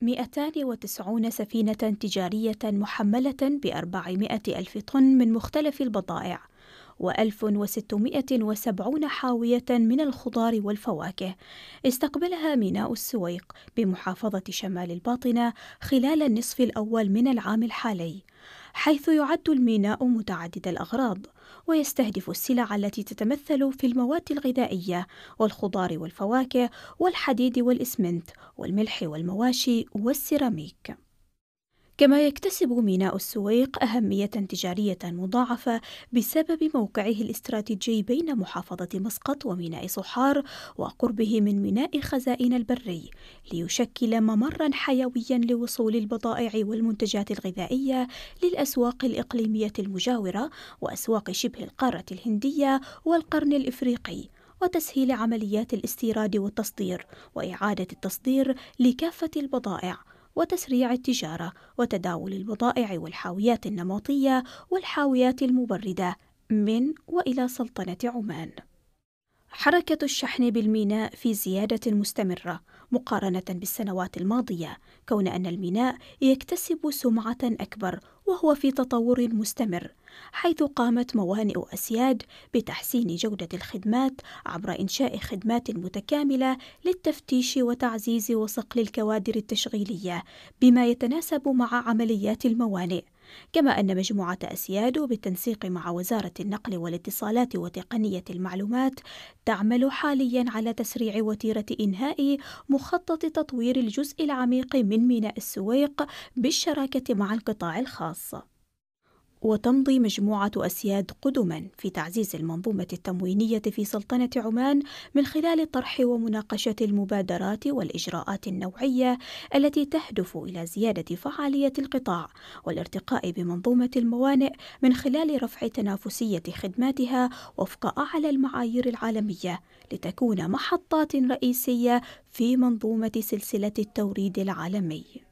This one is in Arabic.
290 سفينة تجارية محملة 400 ألف طن من مختلف البضائع و 1670 حاوية من الخضار والفواكه استقبلها ميناء السويق بمحافظة شمال الباطنة خلال النصف الأول من العام الحالي حيث يعد الميناء متعدد الأغراض ويستهدف السلع التي تتمثل في المواد الغذائية والخضار والفواكه والحديد والإسمنت والملح والمواشي والسيراميك كما يكتسب ميناء السويق أهمية تجارية مضاعفة بسبب موقعه الاستراتيجي بين محافظة مسقط وميناء صحار وقربه من ميناء خزائن البري ليشكل ممرا حيويا لوصول البضائع والمنتجات الغذائية للأسواق الإقليمية المجاورة وأسواق شبه القارة الهندية والقرن الإفريقي وتسهيل عمليات الاستيراد والتصدير وإعادة التصدير لكافة البضائع وتسريع التجارة وتداول البضائع والحاويات النمطية والحاويات المبردة من وإلى سلطنة عمان. حركة الشحن بالميناء في زيادة مستمرة مقارنة بالسنوات الماضية، كون أن الميناء يكتسب سمعة أكبر وهو في تطور مستمر حيث قامت موانئ أسياد بتحسين جودة الخدمات عبر إنشاء خدمات متكاملة للتفتيش وتعزيز وصقل الكوادر التشغيلية بما يتناسب مع عمليات الموانئ كما أن مجموعة أسيادو بالتنسيق مع وزارة النقل والاتصالات وتقنية المعلومات تعمل حاليا على تسريع وتيرة إنهاء مخطط تطوير الجزء العميق من ميناء السويق بالشراكة مع القطاع الخاص وتمضي مجموعة أسياد قدما في تعزيز المنظومة التموينية في سلطنة عمان من خلال طرح ومناقشة المبادرات والإجراءات النوعية التي تهدف إلى زيادة فعالية القطاع والارتقاء بمنظومة الموانئ من خلال رفع تنافسية خدماتها وفق أعلى المعايير العالمية لتكون محطات رئيسية في منظومة سلسلة التوريد العالمي.